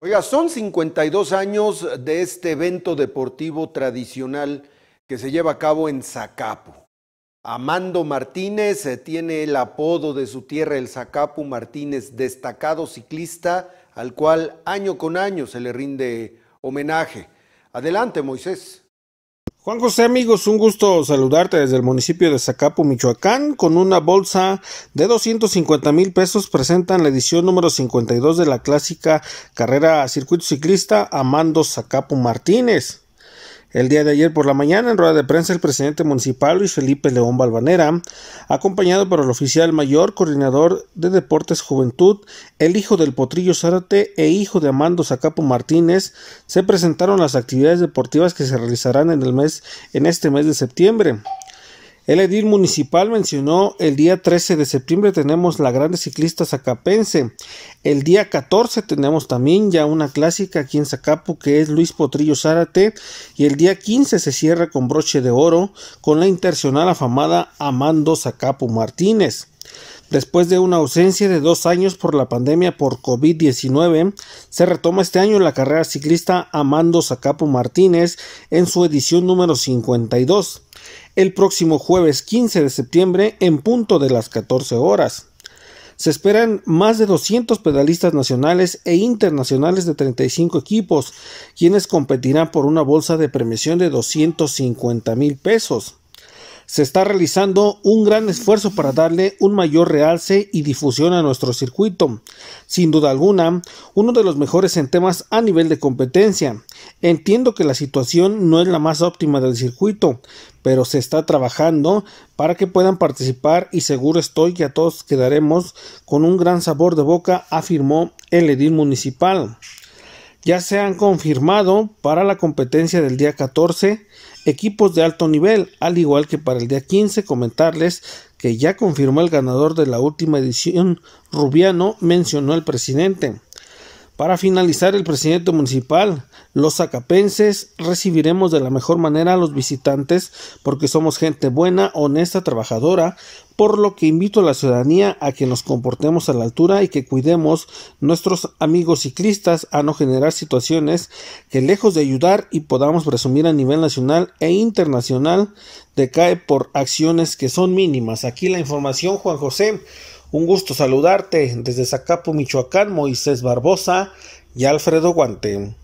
Oiga, son 52 años de este evento deportivo tradicional que se lleva a cabo en Zacapu. Amando Martínez eh, tiene el apodo de su tierra, el Zacapu Martínez, destacado ciclista al cual año con año se le rinde homenaje. Adelante, Moisés. Juan José amigos, un gusto saludarte desde el municipio de Zacapo, Michoacán, con una bolsa de 250 mil pesos presentan la edición número 52 de la clásica carrera circuito ciclista Amando Zacapu Martínez. El día de ayer por la mañana, en rueda de prensa, el presidente municipal Luis Felipe León Balvanera, acompañado por el oficial mayor, coordinador de Deportes Juventud, el hijo del Potrillo Zárate e hijo de Amando Zacapo Martínez, se presentaron las actividades deportivas que se realizarán en el mes, en este mes de septiembre. El edil municipal mencionó el día 13 de septiembre tenemos la grande ciclista zacapense. El día 14 tenemos también ya una clásica aquí en Zacapu que es Luis Potrillo Zárate. Y el día 15 se cierra con broche de oro con la internacional afamada Amando Zacapu Martínez. Después de una ausencia de dos años por la pandemia por COVID-19, se retoma este año la carrera ciclista Amando Zacapo Martínez en su edición número 52, el próximo jueves 15 de septiembre en punto de las 14 horas. Se esperan más de 200 pedalistas nacionales e internacionales de 35 equipos, quienes competirán por una bolsa de premiación de 250 mil pesos se está realizando un gran esfuerzo para darle un mayor realce y difusión a nuestro circuito. Sin duda alguna, uno de los mejores en temas a nivel de competencia. Entiendo que la situación no es la más óptima del circuito, pero se está trabajando para que puedan participar y seguro estoy que a todos quedaremos con un gran sabor de boca, afirmó el edil municipal ya se han confirmado para la competencia del día 14 equipos de alto nivel, al igual que para el día 15 comentarles que ya confirmó el ganador de la última edición, Rubiano mencionó el presidente. Para finalizar, el presidente municipal, los acapenses recibiremos de la mejor manera a los visitantes porque somos gente buena, honesta, trabajadora, por lo que invito a la ciudadanía a que nos comportemos a la altura y que cuidemos nuestros amigos ciclistas a no generar situaciones que lejos de ayudar y podamos presumir a nivel nacional e internacional decae por acciones que son mínimas. Aquí la información, Juan José. Un gusto saludarte desde Zacapo, Michoacán, Moisés Barbosa y Alfredo Guante.